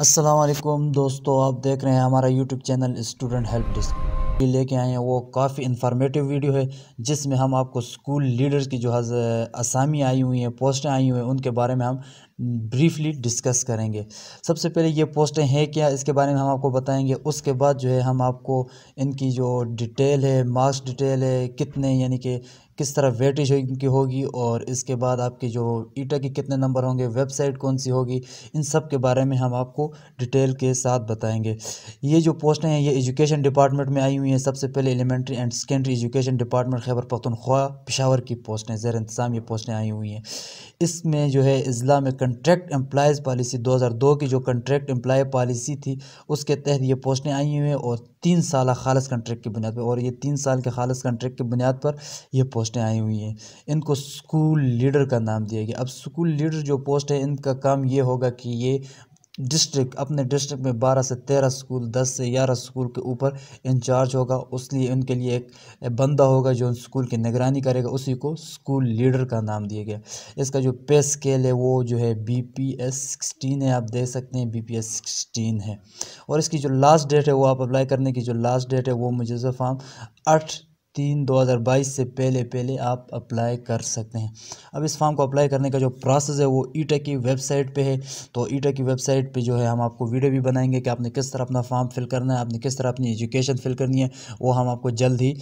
असलम दोस्तों आप देख रहे हैं हमारा YouTube channel Student Help Desk लेके आए हैं वो काफ़ी इन्फॉर्मेटिव वीडियो है जिसमें हम आपको स्कूल लीडर्स की जो हज असामी आई हुई हैं पोस्टें आई हुई हैं उनके बारे में हम ब्रीफली डिस्कस करेंगे सबसे पहले ये पोस्टें हैं क्या इसके बारे में हम आपको बताएंगे उसके बाद जो है हम आपको इनकी जो डिटेल है मार्क्स डिटेल है कितने यानी कि किस तरह वेटेज इनकी होगी और इसके बाद आपके जो ईटा के कितने नंबर होंगे वेबसाइट कौन सी होगी इन सब के बारे में हम आपको डिटेल के साथ बताएंगे ये जो पोस्टें हैं ये एजुकेशन डिपार्टमेंट में आई हुई हैं सबसे पहले elementary and secondary education department Khyber Pakhtunkhwa Peshawar की पोस्टें ज़ैर इंतज़ाम ये पोस्टें आई हुई हैं इसमें जो है अजला में कंट्रैक्ट एम्प्लाइज पॉलिसी 2002 की जो कंट्रैक्ट एम्प्लॉय पॉलिसी थी उसके तहत ये पोस्टें आई हुई हैं और तीन साल खालस कंट्रैक्ट की बुनियाद पर और ये तीन साल के खालस कंट्रैक्ट की बुनियाद पर ये पोस्टें आई हुई हैं इनको स्कूल लीडर का नाम दिया गया अब स्कूल लीडर जो पोस्ट है इनका काम ये होगा कि ये डिस्ट्रिक्ट अपने डिस्ट्रिक्ट में 12 से 13 स्कूल 10 से 11 स्कूल के ऊपर इंचार्ज होगा उसलिए उनके लिए एक बंदा होगा जो उन स्कूल की निगरानी करेगा उसी को स्कूल लीडर का नाम दिया गया इसका जो पे स्केल है वो जो है बी पी एस सिक्सटीन है आप देख सकते हैं बी पी एस सिक्सटीन है और इसकी जो लास्ट डेट है वो आप अप्लाई करने की जो लास्ट डेट है वो मुजफ़ाम आठ तीन दो हज़ार बाईस से पहले पहले आप अप्लाई कर सकते हैं अब इस फॉर्म को अप्लाई करने का जो प्रोसेस है वो ईटा e की वेबसाइट पे है तो ईटा e की वेबसाइट पे जो है हम आपको वीडियो भी बनाएंगे कि आपने किस तरह अपना फॉर्म फिल करना है आपने किस तरह अपनी एजुकेशन फिल करनी है वो हम आपको जल्द ही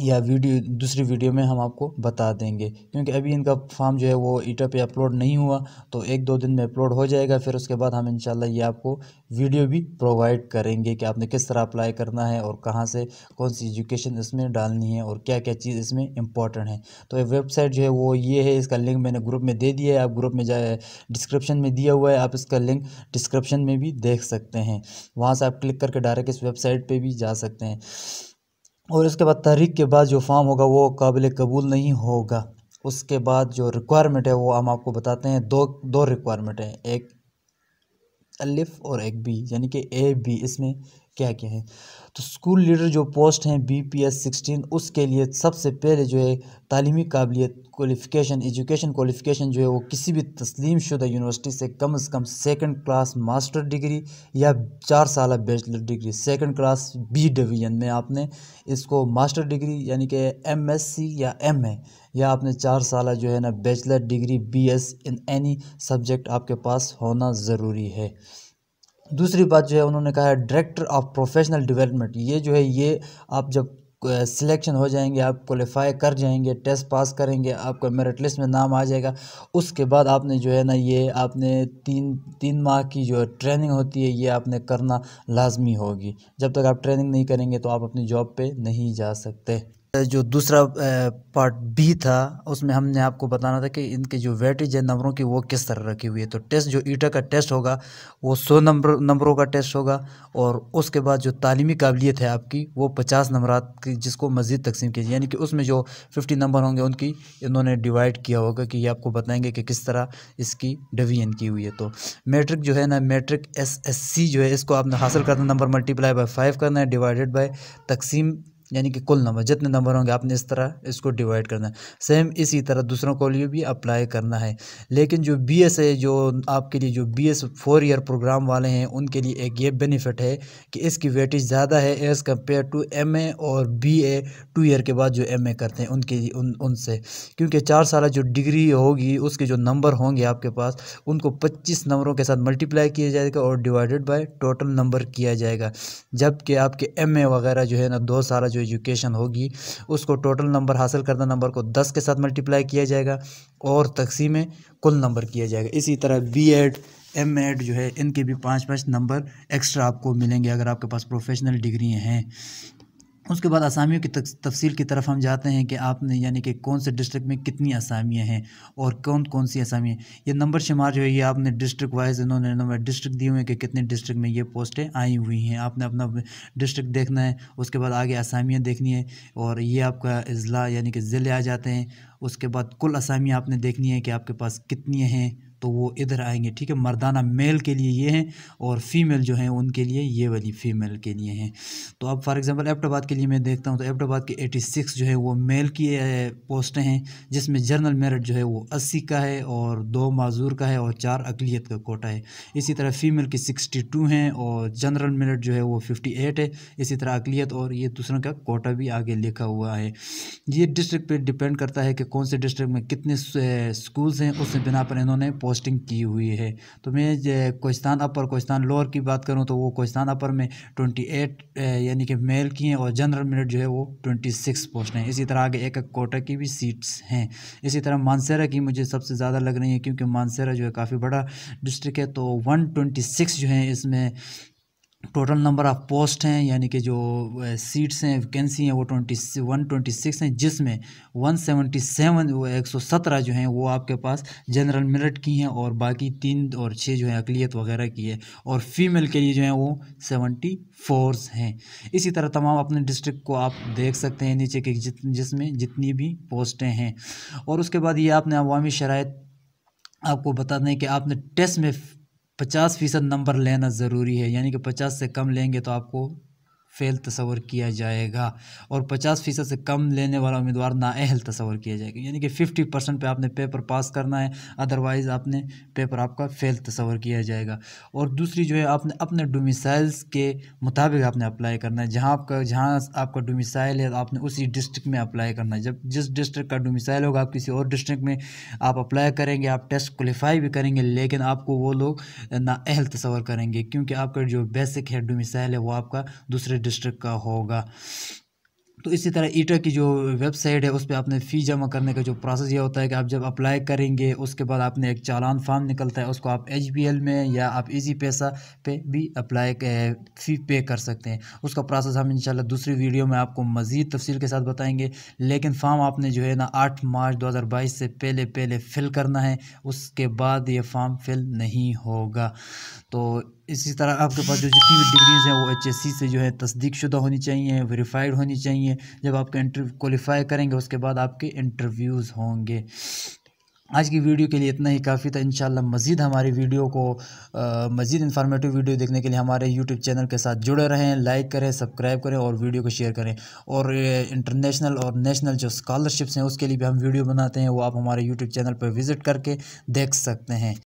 या वीडियो दूसरी वीडियो में हम आपको बता देंगे क्योंकि अभी इनका फॉर्म जो है वो ईटा पे अपलोड नहीं हुआ तो एक दो दिन में अपलोड हो जाएगा फिर उसके बाद हम इंशाल्लाह ये आपको वीडियो भी प्रोवाइड करेंगे कि आपने किस तरह अप्लाई करना है और कहाँ से कौन सी एजुकेशन इसमें डालनी है और क्या क्या चीज़ इसमें इंपॉर्टेंट है तो वेबसाइट जो है वो ये है इसका लिंक मैंने ग्रुप में दे दिया है आप ग्रुप में जाए डिस्क्रिप्शन में दिया हुआ है आप इसका लिंक डिस्क्रिप्शन में भी देख सकते हैं वहाँ से आप क्लिक करके डायरेक्ट इस वेबसाइट पर भी जा सकते हैं और इसके बाद तहरीक के बाद जो फॉर्म होगा वो काबिल कबूल नहीं होगा उसके बाद जो रिक्वायरमेंट है वो हम आपको बताते हैं दो दो रिक्वायरमेंट हैं एक अलिफ़ और एक बी यानी कि ए बी इसमें क्या क्या है तो स्कूल लीडर जो पोस्ट हैं बी पी एस सिक्सटीन उसके लिए सबसे पहले जो है तालीमी काबिलियत क्वालिफ़िकेशन एजुकेशन क्वालिफ़िकेशन जो है वो किसी भी तस्लीम शुदा यूनिवर्सिटी से कम अज़ कम सेकेंड क्लास मास्टर डिग्री या चार साल bachelor degree second class B division में आपने इसको मास्टर डिग्री यानी कि एम एस सी या एम ए या आपने चार साल जो है ना bachelor degree B S in any subject आपके पास होना ज़रूरी है दूसरी बात जो है उन्होंने कहा है डायरेक्टर ऑफ प्रोफेशनल डेवलपमेंट ये जो है ये आप जब सिलेक्शन हो जाएंगे आप क्वालिफाई कर जाएंगे टेस्ट पास करेंगे आपका मेरिट लिस्ट में नाम आ जाएगा उसके बाद आपने जो है ना ये आपने तीन तीन माह की जो ट्रेनिंग होती है ये आपने करना लाजमी होगी जब तक आप ट्रेनिंग नहीं करेंगे तो आप अपनी जॉब पे नहीं जा सकते जो दूसरा पार्ट बी था उसमें हमने आपको बताना था कि इनके जो वेटेज है नंबरों की वो किस तरह रखी हुई है तो टेस्ट जो ईटा का टेस्ट होगा वो सौ नंबर नंबरों का टेस्ट होगा और उसके बाद जो तालीमी काबिलियत है आपकी वो पचास नंबर की जिसको मज़ीद तकसीम कीजिए यानी कि उसमें जो फिफ्टी नंबर होंगे उनकी इन्होंने डिवाइड किया होगा कि ये आपको बताएंगे कि किस तरह इसकी डिवीजन की हुई है तो मेट्रिक जो है ना मेट्रिक एस एस सी जो है इसको आपने हासिल करना नंबर मल्टीप्लाई बाई फाइव करना है डिवाइडेड बाई तकसीम यानी कि कुल नंबर जितने नंबर होंगे आपने इस तरह इसको डिवाइड करना है सेम इसी तरह दूसरों को लिए भी अप्लाई करना है लेकिन जो बी एस है जो आपके लिए जो B S four year programme वाले हैं उनके लिए एक ये बेनिफिट है कि इसकी वेटेज ज़्यादा है as compare to M A और बी ए टू ईयर के बाद जो एम ए करते हैं उनके उन उनसे क्योंकि चार साल जो डिग्री होगी उसके जो नंबर होंगे आपके पास उनको पच्चीस नंबरों के साथ मल्टीप्लाई किया जाएगा और डिवाइडेड बाई टोटल नंबर किया जाएगा जबकि आपके एम ए वगैरह जो है ना दो साल जो जो एजुकेशन होगी उसको टोटल नंबर हासिल करना नंबर को दस के साथ मल्टीप्लाई किया जाएगा और तकसीम कुल नंबर किया जाएगा इसी तरह बी एड एम एड जो है इनके भी पाँच पाँच नंबर एक्स्ट्रा आपको मिलेंगे अगर आपके पास प्रोफेशनल डिग्री हैं उसके बाद असामियों की तफसील की तरफ हम जाते हैं कि आपने यानी कि कौन से डिस्ट्रिक्ट में कितनी असामियाँ हैं और कौन कौन सी असामियाँ ये नंबर शुमार जो है ये आपने डिस्ट्रिक्ट वाइज इन्होंने नंबर डिस्ट्रिक्ट दिए हुए हैं कि कितने डिस्ट्रिक्ट में ये पोस्टें आई हुई हैं आपने अपना डिस्ट्रिक्ट देखना है उसके बाद आगे असामियाँ देखनी है और ये आपका अजला यानी कि ज़िले आ जाते हैं उसके बाद कुल असामियाँ आपने देखनी है कि आपके पास कितनी हैं तो वो इधर आएंगे ठीक है मर्दाना मेल के लिए ये हैं और फीमेल जो हैं उनके लिए ये वाली फीमेल के लिए हैं तो अब फॉर एग्जांपल एबटाबाद के लिए मैं देखता हूँ तो एबटाबाद के 86 जो है वो मेल की पोस्टें हैं जिसमें जनरल मेरिट जो है वो अस्सी का है और दो माजूर का है और चार अकलीत का कोटा है इसी तरह फीमेल की सिक्सटी हैं और जनरल मेरिट जो है वो फिफ्टी है इसी तरह अकलीत और ये दूसरों का कोटा भी आगे लिखा हुआ है ये डिस्ट्रिक्ट पर डिपेंड करता है कि कौन से डिस्ट्रिक्ट में कितने स्कूल्स हैं उस बिना पर इन्होंने पोस्टिंग की हुई है तो मैं कोस्तान अपर कोस्तान लोअर की बात करूँ तो वो कोस्तान अपर में ट्वेंटी एट यानी कि मेल की हैं और जनरल मेरिट जो है वो ट्वेंटी सिक्स पोस्ट हैं इसी तरह आगे एक एक कोटा की भी सीट्स हैं इसी तरह मानसरा की मुझे सबसे ज़्यादा लग रही है क्योंकि मानसरा जो है काफ़ी बड़ा डिस्ट्रिक्ट है तो वन ट्वेंटी सिक्स जो है इसमें टोटल नंबर ऑफ़ पोस्ट हैं यानी कि जो सीट्स हैं वैकेंसी हैं वो ट्वेंटी वन ट्वेंटी सिक्स हैं जिसमें वन सेवेंटी सेवन वो एक सौ सत्रह जो हैं वो आपके पास जनरल मेरिट की हैं और बाकी तीन और छः जो हैं अकलीत वगैरह की है और फीमेल के लिए जो हैं वो सेवेंटी फोर्स हैं इसी तरह तमाम अपने डिस्ट्रिक्ट को आप देख सकते हैं नीचे के जित जिसमें जितनी भी पोस्टें हैं और उसके बाद ये आपने अवामी शरात आपको बता दें कि आपने टेस्ट में पचास फ़ीसद नंबर लेना ज़रूरी है यानी कि पचास से कम लेंगे तो आपको फ़ेल तस्वर किया जाएगा और 50 फ़ीसद से कम लेने वाला उम्मीदवार नाअहल तस्वर किया जाएगा यानी कि 50 परसेंट पर आपने पेपर पास करना है अदरवाइज़ आपने पेपर आपका फ़ेल तस्वर किया जाएगा और दूसरी जो है आपने अपने डोमिसाइल्स के मुताबिक आपने अप्लाई करना है जहाँ आपका जहाँ आपका डोमिसाइल है आपने उसी डिस्ट्रिक्ट में अप्लाई करना है जब जिस डिस्ट्रिक्ट का डोमिसाइल होगा आप किसी और डिस्ट्रिक्ट में आप अप्लाई करेंगे आप टेस्ट क्वालिफाई भी करेंगे लेकिन आपको वो लोग नाअहल तस्वर करेंगे क्योंकि आपका जो बेसिक है डोमिसाइल है वो आपका दूसरे डिस्ट्रिक्ट का होगा तो इसी तरह ईटा की जो वेबसाइट है उस पर आपने फ़ी जमा करने का जो प्रोसेस ये होता है कि आप जब अप्लाई करेंगे उसके बाद आपने एक चालान फार्म निकलता है उसको आप एच में या आप इजी पैसा पे भी अप्लाई फ़ी पे कर सकते हैं उसका प्रोसेस हम इंशाल्लाह दूसरी वीडियो में आपको मज़ीद तफसील के साथ बताएँगे लेकिन फार्म आपने जो है ना आठ मार्च दो से पहले पहले फ़िल करना है उसके बाद ये फार्म फिल नहीं होगा तो इसी तरह आपके पास जो जितनी भी डिग्रीज़ हैं वो एच से जो है तस्दीक शुदा होनी चाहिए वेरीफाइड होनी चाहिए है जब आपके इंटरव्यू क्वालिफाई करेंगे उसके बाद आपके इंटरव्यूज़ होंगे आज की वीडियो के लिए इतना ही काफ़ी था इंशाल्लाह मज़ीद हमारी वीडियो को मज़ीद इंफॉर्मेटिव वीडियो देखने के लिए हमारे यूट्यूब चैनल के साथ जुड़े रहें लाइक करें सब्सक्राइब करें और वीडियो को शेयर करें और इंटरनेशनल और नेशनल जो स्कॉलरशिप्स हैं उसके लिए भी हम वीडियो बनाते हैं वो आप हमारे यूट्यूब चैनल पर विज़िट करके देख सकते हैं